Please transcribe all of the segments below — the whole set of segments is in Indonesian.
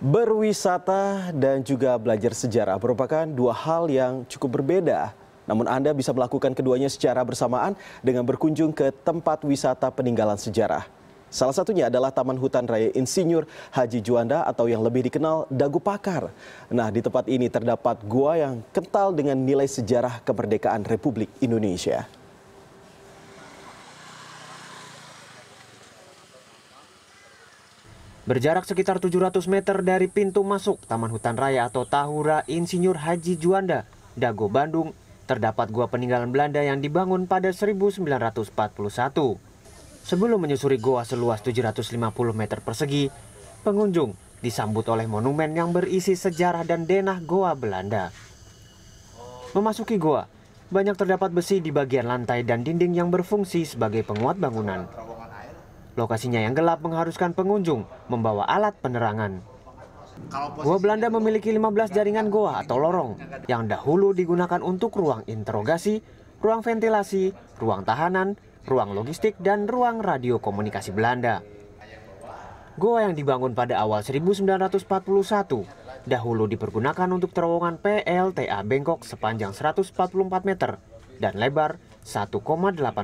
Berwisata dan juga belajar sejarah merupakan dua hal yang cukup berbeda. Namun Anda bisa melakukan keduanya secara bersamaan dengan berkunjung ke tempat wisata peninggalan sejarah. Salah satunya adalah Taman Hutan Raya Insinyur Haji Juanda atau yang lebih dikenal Dagu Pakar. Nah, di tempat ini terdapat gua yang kental dengan nilai sejarah kemerdekaan Republik Indonesia. Berjarak sekitar 700 meter dari pintu masuk Taman Hutan Raya atau Tahura Insinyur Haji Juanda, Dago Bandung, terdapat gua peninggalan Belanda yang dibangun pada 1941. Sebelum menyusuri goa seluas 750 meter persegi, pengunjung disambut oleh monumen yang berisi sejarah dan denah goa Belanda. Memasuki goa, banyak terdapat besi di bagian lantai dan dinding yang berfungsi sebagai penguat bangunan. Lokasinya yang gelap mengharuskan pengunjung membawa alat penerangan. Gua Belanda memiliki 15 jaringan goa atau lorong yang dahulu digunakan untuk ruang interogasi, ruang ventilasi, ruang tahanan, ruang logistik, dan ruang radio komunikasi Belanda. Goa yang dibangun pada awal 1941 dahulu dipergunakan untuk terowongan PLTA Bengkok sepanjang 144 meter dan lebar 1,8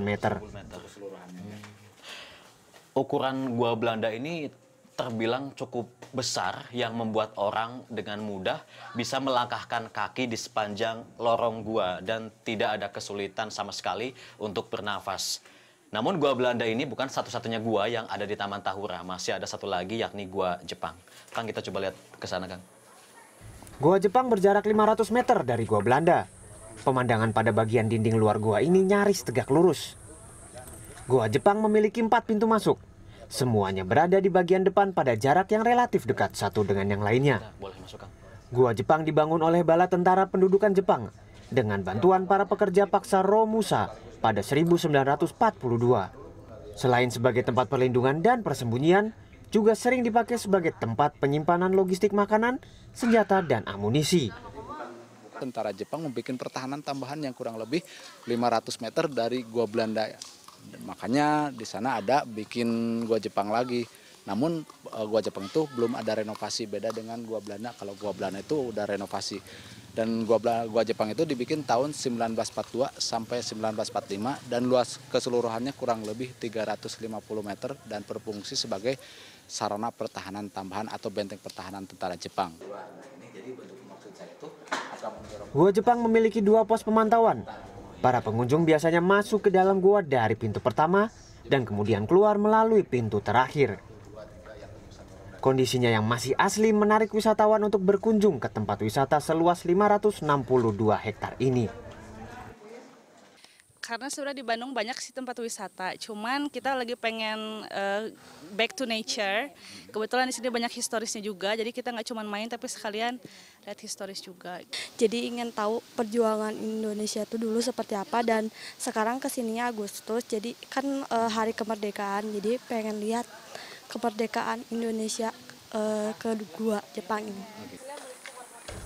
meter ukuran gua Belanda ini terbilang cukup besar yang membuat orang dengan mudah bisa melangkahkan kaki di sepanjang lorong gua dan tidak ada kesulitan sama sekali untuk bernafas. Namun gua Belanda ini bukan satu-satunya gua yang ada di Taman Tahura, masih ada satu lagi yakni gua Jepang. Kang kita coba lihat ke sana Kang. Gua Jepang berjarak 500 meter dari gua Belanda. Pemandangan pada bagian dinding luar gua ini nyaris tegak lurus. Goa Jepang memiliki empat pintu masuk. Semuanya berada di bagian depan pada jarak yang relatif dekat satu dengan yang lainnya. Goa Jepang dibangun oleh bala tentara pendudukan Jepang dengan bantuan para pekerja paksa Romusa pada 1942. Selain sebagai tempat perlindungan dan persembunyian, juga sering dipakai sebagai tempat penyimpanan logistik makanan, senjata, dan amunisi tentara Jepang membuat pertahanan tambahan yang kurang lebih 500 meter dari gua Belanda makanya di sana ada bikin gua Jepang lagi namun eh, gua Jepang itu belum ada renovasi beda dengan gua Belanda kalau gua Belanda itu udah renovasi dan gua gua Jepang itu dibikin tahun 1942 sampai 1945 dan luas keseluruhannya kurang lebih 350 meter dan berfungsi sebagai sarana pertahanan tambahan atau benteng pertahanan tentara Jepang. Nah gua Jepang memiliki dua pos pemantauan, Para pengunjung biasanya masuk ke dalam gua dari pintu pertama dan kemudian keluar melalui pintu terakhir. Kondisinya yang masih asli menarik wisatawan untuk berkunjung ke tempat wisata seluas 562 hektar ini karena sebenarnya di Bandung banyak sih tempat wisata. Cuman kita lagi pengen uh, back to nature. Kebetulan di sini banyak historisnya juga, jadi kita nggak cuma main tapi sekalian lihat historis juga. Jadi ingin tahu perjuangan Indonesia itu dulu seperti apa dan sekarang kesininya Agustus, jadi kan uh, hari kemerdekaan, jadi pengen lihat kemerdekaan Indonesia uh, kedua Jepang ini.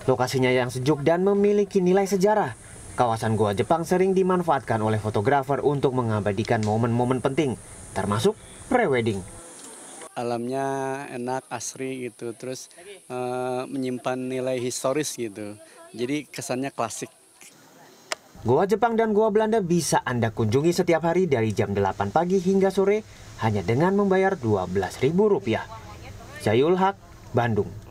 Lokasinya yang sejuk dan memiliki nilai sejarah Kawasan Goa Jepang sering dimanfaatkan oleh fotografer untuk mengabadikan momen-momen penting, termasuk pre-wedding. Alamnya enak, asri gitu, terus uh, menyimpan nilai historis gitu. Jadi kesannya klasik. Goa Jepang dan Goa Belanda bisa Anda kunjungi setiap hari dari jam 8 pagi hingga sore hanya dengan membayar Rp12.000. Zayul Haq, Bandung.